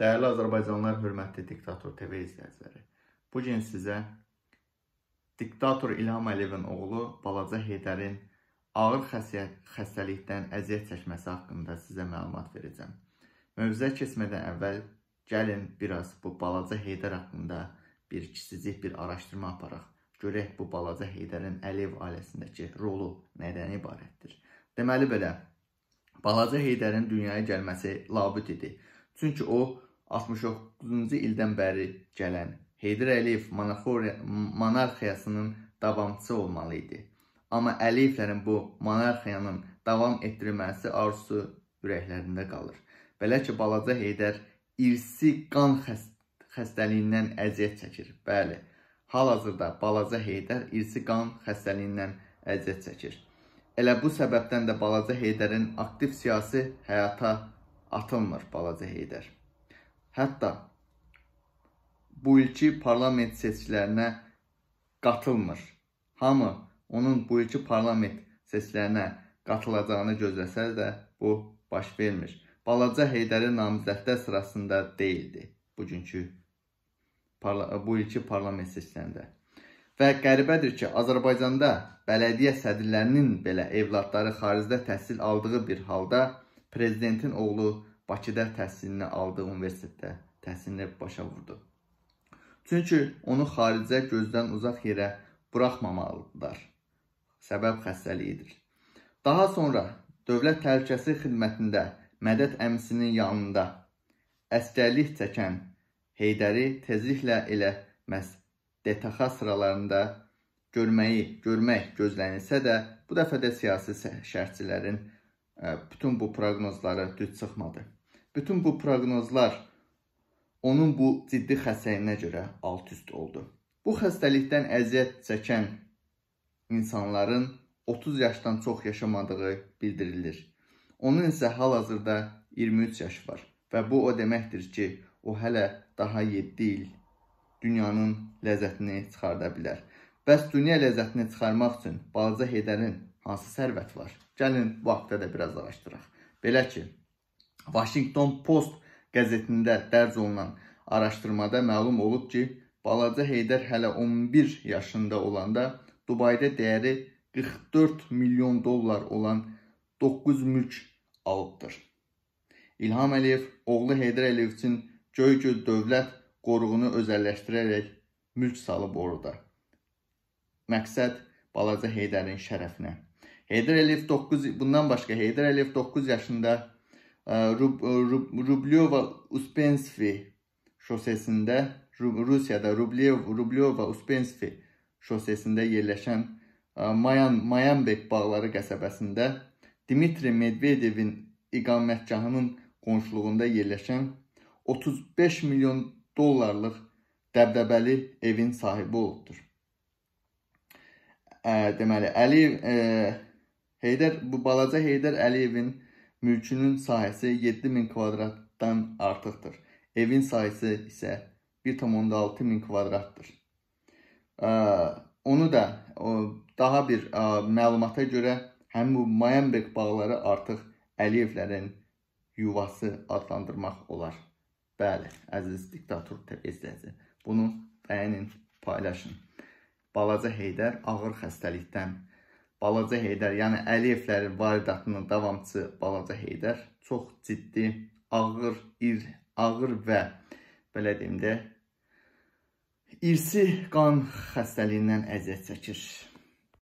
Dəyərli Azərbaycanlılar, hörmətli Diktator TV izləyiciləri. Bu gün sizə Diktator İlham Əliyevin oğlu Balaca Heydərin ağır xəstəlikdən əziyyət çəkməsi haqqında sizə məlumat verəcəm. Mövzuya keçmədən əvvəl gəlin biraz bu Balaca Heydər haqqında bir kiçicik bir araşdırma aparaq. Görək bu Balaca Heydərin Əliyev ailəsindəki rolu nədən ibarətdir. Deməli belə, Balaca Heydərin dünyaya gəlməsi labüd idi. Çünki o 69-cu ildən bəri gələn Heydər Əliyev monarxiyasının davamçısı olmalı idi. Amma Əliyevlərin bu monarxiyanın davam etdirilməsi arzusu ürəklərində qalır. Belə ki, balaca Heydər irsi qan xəst xəstəliyindən əziyyət çəkir. Bəli, hal-hazırda balaca Heydər irsi qan xəstəliyindən əziyyət çəkir. Elə bu səbəbdən də balaca Heydərin aktiv siyasi həyata atılmır balaca Heydər hətta bu ilki parlament seçkilərinə qatılmır. Hamı onun bu ilki parlament seçkilərinə qatılacağını gözləsə də bu baş vermir. Balaca Heydəri namizədlər sırasında deyildi bugünkü bu ilki parlament seçkilərində. Və qəribədir ki, Azərbaycanda bələdiyyə sədrlərinin belə evladları xaricdə təhsil aldığı bir halda prezidentin oğlu Bakıda təhsilini aldığı universitetdə təhsilini başa vurdu. Çünki onu xaricə gözdən uzaq yerə buraxmamalıdırlar. Səbəb xəstəliyidir. Daha sonra Dövlət Təhlükəsizlik Xidmətində Mədəd əmisinin yanında əskərlik çəkən Heydəri tezliklə elə məhz DTX sıralarında görməyi, görmək gözlənilsə də, bu dəfə də siyasi şərhçilərin e, bütün bu proqnozları düz çıxmadı. Bütün bu proqnozlar onun bu ciddi xəstəliyinə görə alt-üst oldu. Bu xəstəlikdən əziyyət çəkən insanların 30 yaşdan çox yaşamadığı bildirilir. Onun isə hal-hazırda 23 yaşı var və bu o deməkdir ki, o hələ daha 7 il dünyanın ləzzətini çıxarda bilər. Bəs dünya ləzzətini çıxarmaq üçün balaca Heydərin hansı sərvət var? Gəlin bu haqda da biraz araşdıraq. Belə ki, Washington Post qəzetində dərc olunan araşdırmada məlum olub ki, balaca Heydər hələ 11 yaşında olanda Dubayda dəyəri 44 milyon dollar olan 9 mülk alıbdır. İlham Əliyev oğlu Heydər Əliyev üçün Göygöl dövlət qoruğunu özəlləşdirərək mülk salıb orada. Məqsəd balaca Heydərin şərəfinə. Heydər Əliyev 9 bundan başqa Heydər Əliyev 9 yaşında Rub e, Rub Rublyova-Uspensky şosesində, Rusiyada Rublyova-Uspensky şosesində yerləşən e, Mayan Mayanbek bağları qəsəbəsində Dimitri Medvedevin iqamətgahının qonşuluğunda yerləşən 35 milyon dollarlıq dəbdəbəli evin sahibi olubdur. Ə, deməli, Əliyev ə, e, Heydər bu balaca Heydər Əliyevin Mülkünün sahəsi 7000 kvadratdan artıqdır. Evin sahəsi isə 1,6 min kvadratdır. Onu da daha bir məlumata görə həmin bu Mayenberg bağları artıq Əliyevlərin yuvası adlandırmaq olar. Bəli, əziz diktator izləyici, bunu bəyənin, paylaşın. Balaca Heydər ağır xəstəlikdən Balaca Heydər, yəni Əliyevlərin varidatının davamçı Balaca Heydər çox ciddi, ağır, ir, ağır və belə deyim də irsi qan xəstəliyindən əziyyət çəkir.